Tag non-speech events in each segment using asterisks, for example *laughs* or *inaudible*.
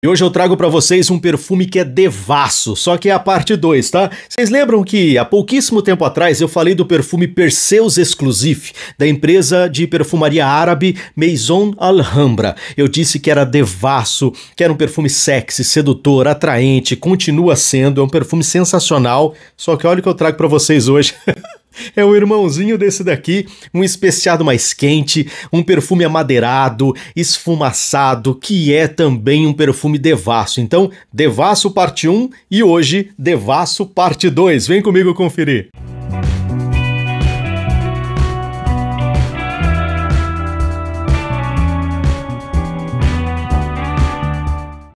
E hoje eu trago para vocês um perfume que é devasso, só que é a parte 2, tá? Vocês lembram que há pouquíssimo tempo atrás eu falei do perfume Perseus Exclusive, da empresa de perfumaria árabe Maison Alhambra. Eu disse que era devasso, que era um perfume sexy, sedutor, atraente, continua sendo, é um perfume sensacional, só que olha o que eu trago para vocês hoje. *laughs* É o irmãozinho desse daqui, um especiado mais quente, um perfume amadeirado, esfumaçado, que é também um perfume devasso. Então, Devasso parte 1 e hoje Devasso parte 2. Vem comigo conferir.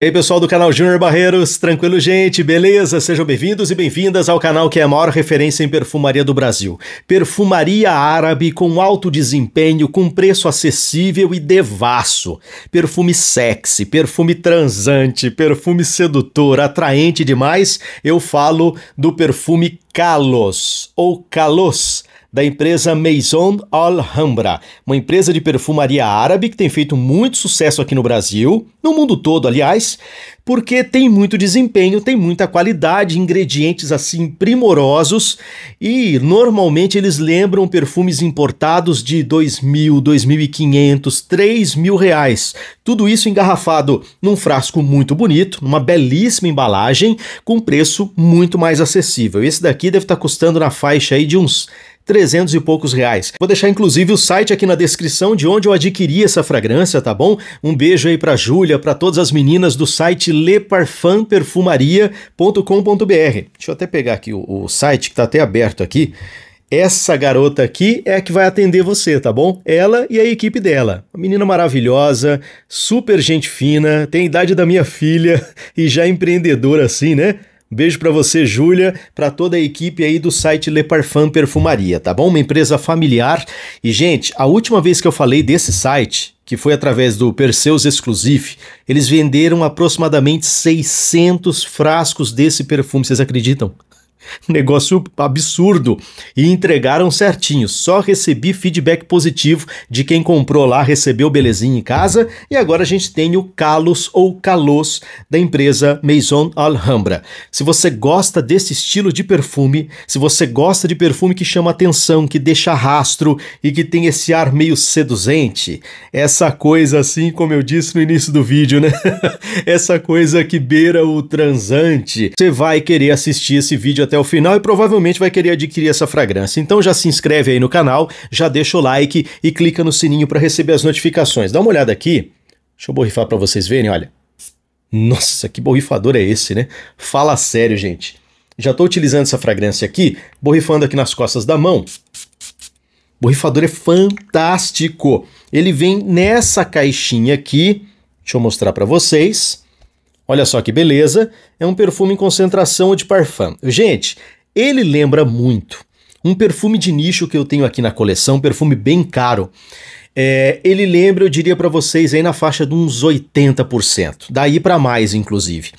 E aí, pessoal do canal Júnior Barreiros, tranquilo, gente? Beleza? Sejam bem-vindos e bem-vindas ao canal que é a maior referência em perfumaria do Brasil. Perfumaria árabe com alto desempenho, com preço acessível e devasso. Perfume sexy, perfume transante, perfume sedutor, atraente demais. Eu falo do perfume Kalos ou Kalos da empresa Maison Alhambra, uma empresa de perfumaria árabe que tem feito muito sucesso aqui no Brasil, no mundo todo, aliás, porque tem muito desempenho, tem muita qualidade, ingredientes assim primorosos e normalmente eles lembram perfumes importados de 2.000, 2.500, mil reais. Tudo isso engarrafado num frasco muito bonito, numa belíssima embalagem, com preço muito mais acessível. Esse daqui deve estar custando na faixa aí de uns 300 e poucos reais. Vou deixar inclusive o site aqui na descrição de onde eu adquiri essa fragrância, tá bom? Um beijo aí pra Júlia, para todas as meninas do site leparfumperfumaria.com.br. Deixa eu até pegar aqui o, o site que tá até aberto aqui. Essa garota aqui é a que vai atender você, tá bom? Ela e a equipe dela. Uma menina maravilhosa, super gente fina, tem a idade da minha filha *laughs* e já é empreendedora assim, né? Um beijo para você, Júlia, para toda a equipe aí do site Le Parfum Perfumaria, tá bom? Uma empresa familiar. E, gente, a última vez que eu falei desse site, que foi através do Perseus Exclusive, eles venderam aproximadamente 600 frascos desse perfume, vocês acreditam? *laughs* Negócio absurdo. E entregaram certinho. Só recebi feedback positivo de quem comprou lá, recebeu belezinha em casa. E agora a gente tem o Calos ou Calos da empresa Maison Alhambra. Se você gosta desse estilo de perfume, se você gosta de perfume que chama atenção, que deixa rastro e que tem esse ar meio seduzente, essa coisa assim, como eu disse no início do vídeo, né? *laughs* essa coisa que beira o transante. Você vai querer assistir esse vídeo até até o final e provavelmente vai querer adquirir essa fragrância. Então já se inscreve aí no canal, já deixa o like e clica no sininho para receber as notificações. Dá uma olhada aqui. Deixa eu borrifar para vocês verem, olha. Nossa, que borrifador é esse, né? Fala sério, gente. Já estou utilizando essa fragrância aqui, borrifando aqui nas costas da mão. O borrifador é fantástico. Ele vem nessa caixinha aqui. Deixa eu mostrar para vocês. Olha só que beleza, é um perfume em concentração de parfum. Gente, ele lembra muito um perfume de nicho que eu tenho aqui na coleção, um perfume bem caro. É, ele lembra, eu diria para vocês, aí na faixa de uns 80%, daí para mais, inclusive.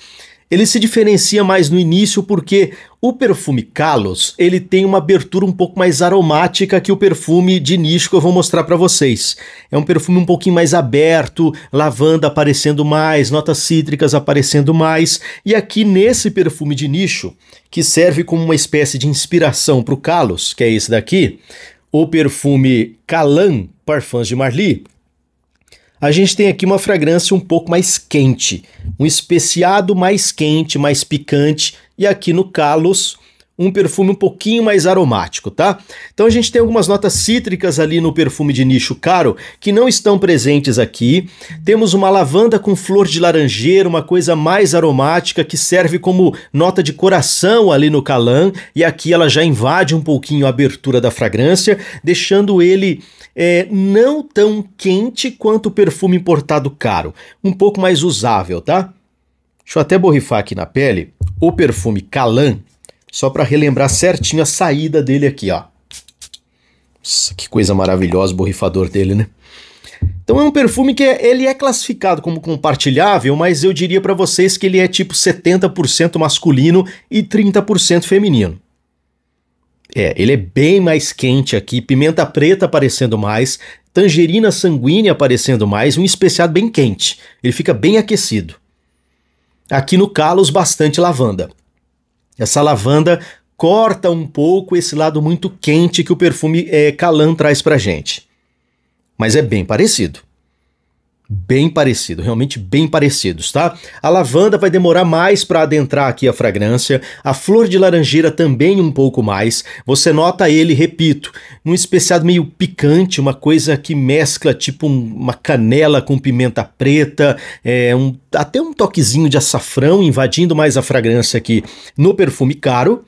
Ele se diferencia mais no início porque o perfume Kalos, ele tem uma abertura um pouco mais aromática que o perfume de nicho que eu vou mostrar para vocês. É um perfume um pouquinho mais aberto, lavanda aparecendo mais, notas cítricas aparecendo mais. E aqui nesse perfume de nicho, que serve como uma espécie de inspiração para o Kalos, que é esse daqui, o perfume Calan Parfums de Marly, a gente tem aqui uma fragrância um pouco mais quente, um especiado mais quente, mais picante, e aqui no Carlos, um perfume um pouquinho mais aromático, tá? Então a gente tem algumas notas cítricas ali no perfume de nicho caro que não estão presentes aqui. Temos uma lavanda com flor de laranjeira, uma coisa mais aromática que serve como nota de coração ali no Calan e aqui ela já invade um pouquinho a abertura da fragrância, deixando ele é, não tão quente quanto o perfume importado caro, um pouco mais usável, tá? Deixa eu até borrifar aqui na pele. O perfume Calan só para relembrar certinho a saída dele aqui, ó. Nossa, que coisa maravilhosa o borrifador dele, né? Então é um perfume que é, ele é classificado como compartilhável, mas eu diria para vocês que ele é tipo 70% masculino e 30% feminino. É, ele é bem mais quente aqui, pimenta preta aparecendo mais, tangerina sanguínea aparecendo mais, um especiado bem quente. Ele fica bem aquecido. Aqui no Carlos bastante lavanda. Essa lavanda corta um pouco esse lado muito quente que o perfume é, Calan traz pra gente. Mas é bem parecido bem parecido, realmente bem parecidos, tá? A lavanda vai demorar mais para adentrar aqui a fragrância, a flor de laranjeira também um pouco mais. Você nota ele, repito, num especiado meio picante, uma coisa que mescla tipo um, uma canela com pimenta preta, é um, até um toquezinho de açafrão invadindo mais a fragrância aqui no perfume caro.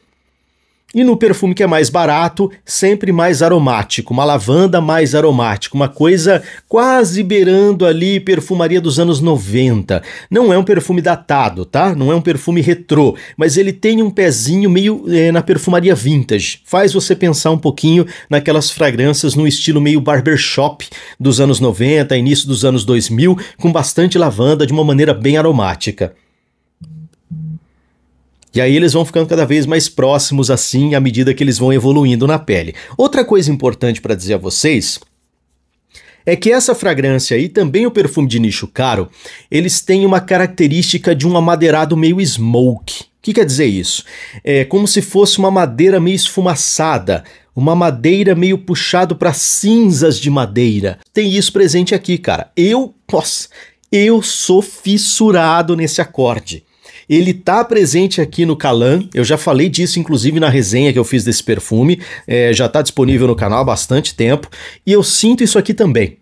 E no perfume que é mais barato, sempre mais aromático, uma lavanda mais aromática, uma coisa quase beirando ali perfumaria dos anos 90. Não é um perfume datado, tá? Não é um perfume retrô, mas ele tem um pezinho meio é, na perfumaria vintage. Faz você pensar um pouquinho naquelas fragrâncias no estilo meio barbershop dos anos 90, início dos anos 2000, com bastante lavanda de uma maneira bem aromática. E aí eles vão ficando cada vez mais próximos assim à medida que eles vão evoluindo na pele. Outra coisa importante para dizer a vocês é que essa fragrância e também o perfume de nicho caro, eles têm uma característica de um amadeirado meio smoke. O que quer dizer isso? É como se fosse uma madeira meio esfumaçada, uma madeira meio puxado para cinzas de madeira. Tem isso presente aqui, cara. Eu, nossa, eu sou fissurado nesse acorde. Ele tá presente aqui no Calan. Eu já falei disso, inclusive, na resenha que eu fiz desse perfume. É, já tá disponível no canal há bastante tempo. E eu sinto isso aqui também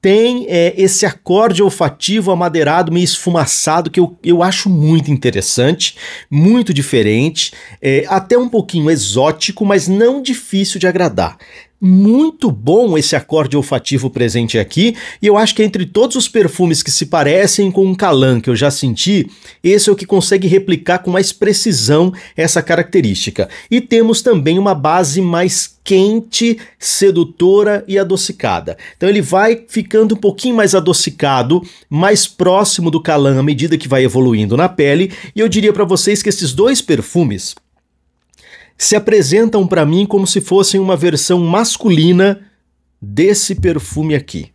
tem é, esse acorde olfativo amadeirado meio esfumaçado que eu, eu acho muito interessante, muito diferente, é, até um pouquinho exótico, mas não difícil de agradar muito bom esse acorde olfativo presente aqui, e eu acho que entre todos os perfumes que se parecem com um Calan que eu já senti, esse é o que consegue replicar com mais precisão essa característica. E temos também uma base mais quente, sedutora e adocicada. Então ele vai ficando um pouquinho mais adocicado, mais próximo do Calan à medida que vai evoluindo na pele, e eu diria para vocês que esses dois perfumes se apresentam para mim como se fossem uma versão masculina desse perfume aqui.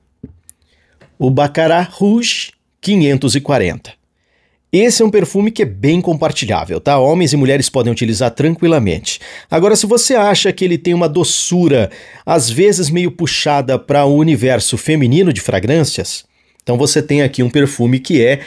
O Baccarat Rouge 540. Esse é um perfume que é bem compartilhável, tá? Homens e mulheres podem utilizar tranquilamente. Agora, se você acha que ele tem uma doçura, às vezes meio puxada para o universo feminino de fragrâncias, então você tem aqui um perfume que é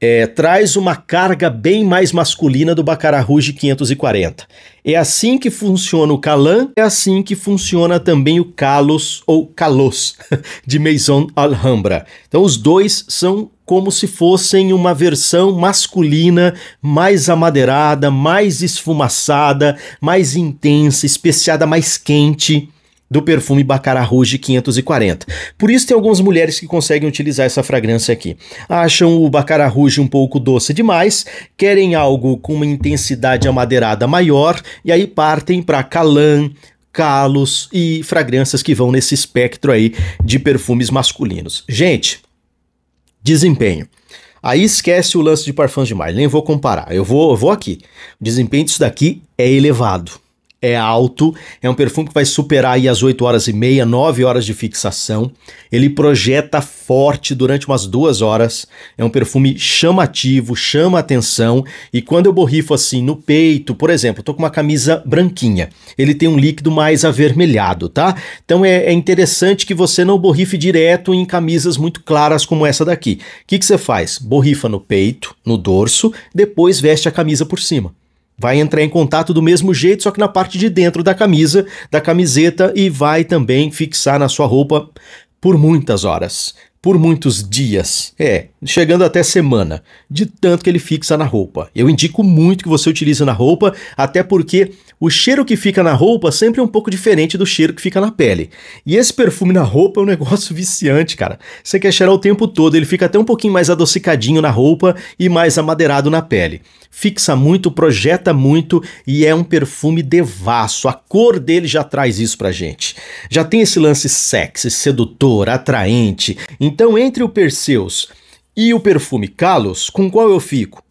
é, traz uma carga bem mais masculina do Baccarat Rouge 540. É assim que funciona o Calan, é assim que funciona também o Calos ou Calos *laughs* de Maison Alhambra. Então os dois são como se fossem uma versão masculina, mais amadeirada, mais esfumaçada, mais intensa, especiada, mais quente do perfume Baccarat Rouge 540. Por isso tem algumas mulheres que conseguem utilizar essa fragrância aqui. Acham o Baccarat Rouge um pouco doce demais, querem algo com uma intensidade amadeirada maior e aí partem para Calan, calos e fragrâncias que vão nesse espectro aí de perfumes masculinos. Gente, desempenho. Aí esquece o lance de parfums de mar. nem vou comparar. Eu vou, eu vou aqui. O desempenho disso daqui é elevado é alto, é um perfume que vai superar aí as 8 horas e meia, 9 horas de fixação. Ele projeta forte durante umas duas horas. É um perfume chamativo, chama atenção. E quando eu borrifo assim no peito, por exemplo, tô com uma camisa branquinha, ele tem um líquido mais avermelhado, tá? Então é, é interessante que você não borrife direto em camisas muito claras como essa daqui. O que, que você faz? Borrifa no peito, no dorso, depois veste a camisa por cima vai entrar em contato do mesmo jeito, só que na parte de dentro da camisa, da camiseta e vai também fixar na sua roupa por muitas horas por muitos dias, é, chegando até semana, de tanto que ele fixa na roupa. Eu indico muito que você utilize na roupa, até porque o cheiro que fica na roupa sempre é um pouco diferente do cheiro que fica na pele. E esse perfume na roupa é um *laughs* negócio viciante, cara. Você quer cheirar o tempo todo, ele fica até um pouquinho mais adocicadinho na roupa e mais amadeirado na pele. Fixa muito, projeta muito e é um perfume devasso. A cor dele já traz isso pra gente. Já tem esse lance sexy, sedutor, atraente, então, entre o Perseus e o perfume Kalos, com qual eu fico?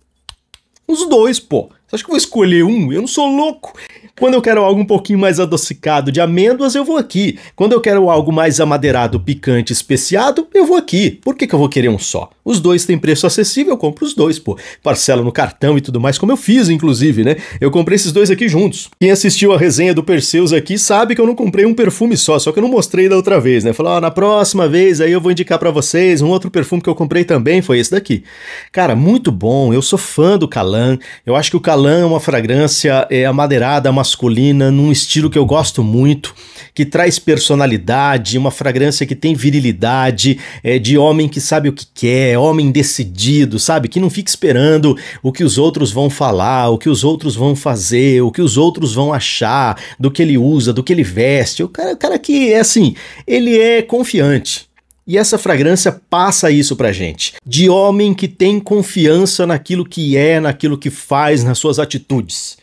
Os dois, pô. Você acha que eu vou escolher um? Eu não sou louco. Quando eu quero algo um pouquinho mais adocicado de amêndoas, eu vou aqui. Quando eu quero algo mais amadeirado, picante, especiado, eu vou aqui. Por que, que eu vou querer um só? Os dois têm preço acessível, eu compro os dois, pô. Parcela no cartão e tudo mais, como eu fiz, inclusive, né? Eu comprei esses dois aqui juntos. Quem assistiu a resenha do Perseus aqui sabe que eu não comprei um perfume só, só que eu não mostrei da outra vez, né? Falei, ó, oh, na próxima vez aí eu vou indicar para vocês um outro perfume que eu comprei também, foi esse daqui. Cara, muito bom, eu sou fã do Calan. Eu acho que o Calan é uma fragrância é, amadeirada, uma masculina, num estilo que eu gosto muito, que traz personalidade, uma fragrância que tem virilidade, é, de homem que sabe o que quer, homem decidido, sabe? Que não fica esperando o que os outros vão falar, o que os outros vão fazer, o que os outros vão achar do que ele usa, do que ele veste. O cara, o cara que é assim, ele é confiante. E essa fragrância passa isso pra gente. De homem que tem confiança naquilo que é, naquilo que faz, nas suas atitudes.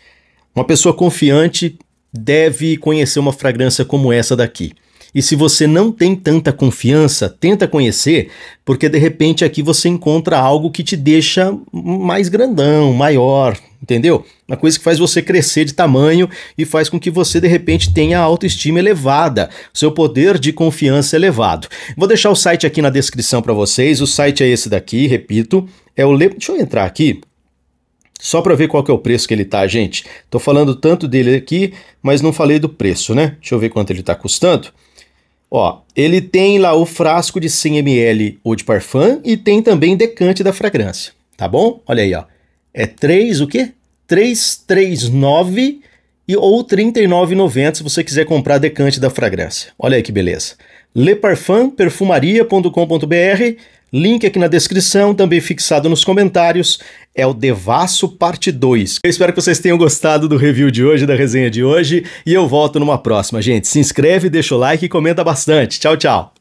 Uma pessoa confiante deve conhecer uma fragrância como essa daqui. E se você não tem tanta confiança, tenta conhecer, porque de repente aqui você encontra algo que te deixa mais grandão, maior, entendeu? Uma coisa que faz você crescer de tamanho e faz com que você de repente tenha autoestima elevada, seu poder de confiança elevado. Vou deixar o site aqui na descrição para vocês. O site é esse daqui, repito, é o Le... deixa eu entrar aqui só para ver qual que é o preço que ele tá, gente. Tô falando tanto dele aqui, mas não falei do preço, né? Deixa eu ver quanto ele tá custando. Ó, ele tem lá o frasco de 100 ml ou de parfum e tem também decante da fragrância, tá bom? Olha aí, ó. É 3 o quê? 339 e ou 39,90 se você quiser comprar decante da fragrância. Olha aí que beleza. LeParfumPerfumaria.com.br Link aqui na descrição, também fixado nos comentários, é o Devasso Parte 2. Eu espero que vocês tenham gostado do review de hoje, da resenha de hoje, e eu volto numa próxima. Gente, se inscreve, deixa o like e comenta bastante. Tchau, tchau!